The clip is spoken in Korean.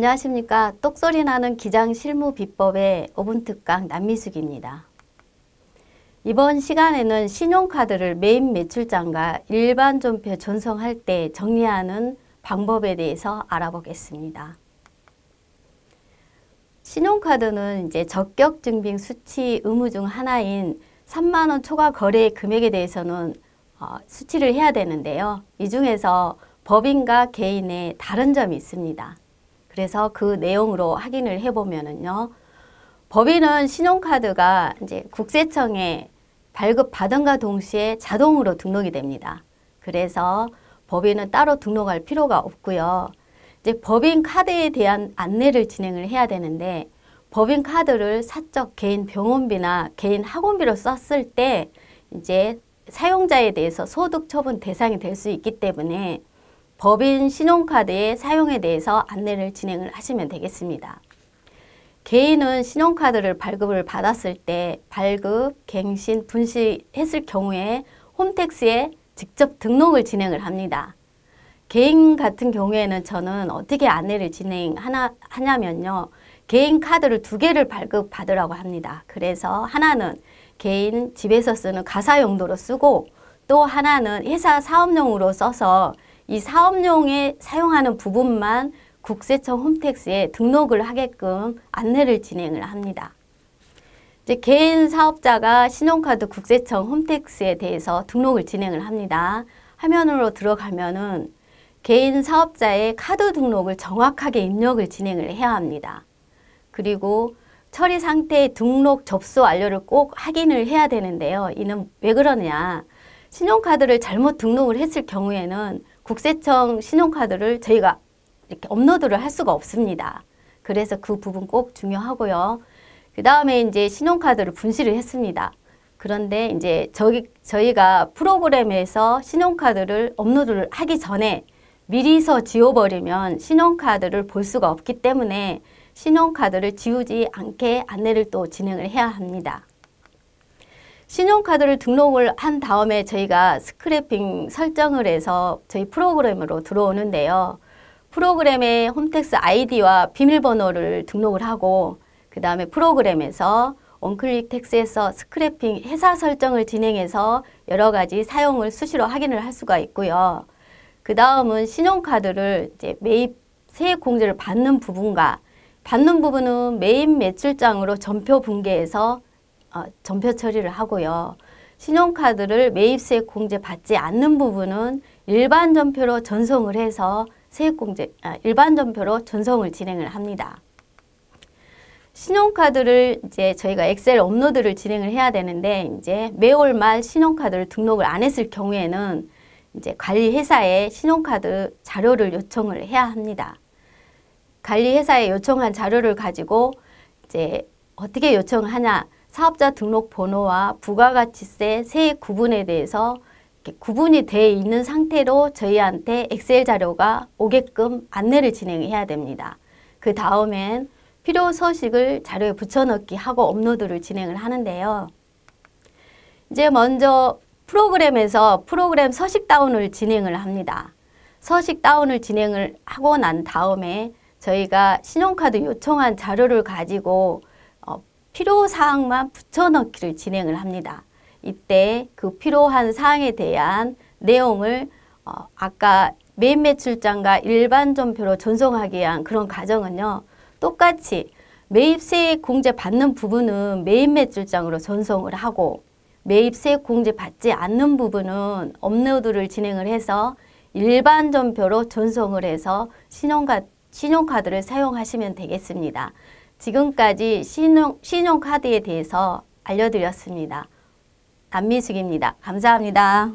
안녕하십니까. 똑소리 나는 기장 실무 비법의 5분특강 남미숙입니다. 이번 시간에는 신용카드를 메인 매출장과 일반 존폐 전송할 때 정리하는 방법에 대해서 알아보겠습니다. 신용카드는 이제 적격 증빙 수치 의무 중 하나인 3만 원 초과 거래 금액에 대해서는 어, 수치를 해야 되는데요. 이 중에서 법인과 개인의 다른 점이 있습니다. 그래서 그 내용으로 확인을 해보면은요. 법인은 신용카드가 이제 국세청에 발급받은과 동시에 자동으로 등록이 됩니다. 그래서 법인은 따로 등록할 필요가 없고요. 이제 법인 카드에 대한 안내를 진행을 해야 되는데 법인 카드를 사적 개인 병원비나 개인 학원비로 썼을 때 이제 사용자에 대해서 소득 처분 대상이 될 수 있기 때문에 법인 신용카드의 사용에 대해서 안내를 진행을 하시면 되겠습니다. 개인은 신용카드를 발급을 받았을 때 발급, 갱신, 분실했을 경우에 홈택스에 직접 등록을 진행을 합니다. 개인 같은 경우에는 저는 어떻게 안내를 진행하냐면요. 개인 카드를 두 개를 발급받으라고 합니다. 그래서 하나는 개인 집에서 쓰는 가사 용도로 쓰고 또 하나는 회사 사업용으로 써서 이 사업용에 사용하는 부분만 국세청 홈택스에 등록을 하게끔 안내를 진행을 합니다. 이제 개인 사업자가 신용카드 국세청 홈택스에 대해서 등록을 진행을 합니다. 화면으로 들어가면은 개인 사업자의 카드 등록을 정확하게 입력을 진행을 해야 합니다. 그리고 처리 상태의 등록 접수 완료를 꼭 확인을 해야 되는데요. 이는 왜 그러냐. 신용카드를 잘못 등록을 했을 경우에는 국세청 신용카드를 저희가 이렇게 업로드를 할 수가 없습니다. 그래서 그 부분 꼭 중요하고요. 그 다음에 이제 신용카드를 분실을 했습니다. 그런데 이제 저기 저희가 프로그램에서 신용카드를 업로드를 하기 전에 미리서 지워버리면 신용카드를 볼 수가 없기 때문에 신용카드를 지우지 않게 안내를 또 진행을 해야 합니다. 신용카드를 등록을 한 다음에 저희가 스크래핑 설정을 해서 저희 프로그램으로 들어오는데요. 프로그램에 홈택스 아이디와 비밀번호를 등록을 하고 그 다음에 프로그램에서 원클릭 텍스에서 스크래핑 회사 설정을 진행해서 여러 가지 사용을 수시로 확인을 할 수가 있고요. 그 다음은 신용카드를 이제 매입 세액 공제를 받는 부분과 받는 부분은 매입 매출장으로 전표 붕괴해서 어, 전표 처리를 하고요. 신용카드를 매입세 공제 받지 않는 부분은 일반 전표로 전송을 해서 세액공제, 아, 일반 전표로 전송을 진행을 합니다. 신용카드를 이제 저희가 엑셀 업로드를 진행을 해야 되는데 이제 매월 말 신용카드를 등록을 안 했을 경우에는 이제 관리회사에 신용카드 자료를 요청을 해야 합니다. 관리회사에 요청한 자료를 가지고 이제 어떻게 요청하냐 사업자 등록 번호와 부가가치세 세액 구분에 대해서 구분이 돼 있는 상태로 저희한테 엑셀 자료가 오게끔 안내를 진행해야 됩니다. 그 다음엔 필요 서식을 자료에 붙여넣기 하고 업로드를 진행을 하는데요. 이제 먼저 프로그램에서 프로그램 서식 다운을 진행을 합니다. 서식 다운을 진행을 하고 난 다음에 저희가 신용카드 요청한 자료를 가지고 필요사항만 붙여넣기를 진행을 합니다. 이때 그 필요한 사항에 대한 내용을 어, 아까 메인 매출장과 일반점표로 전송하기 위한 그런 과정은요. 똑같이 매입세액 공제 받는 부분은 메인 매출장으로 전송을 하고 매입세액 공제 받지 않는 부분은 업로드를 진행을 해서 일반 전표로 전송을 해서 신용카, 신용카드를 사용하시면 되겠습니다. 지금까지 신용, 신용카드에 대해서 알려드렸습니다. 안미숙입니다. 감사합니다.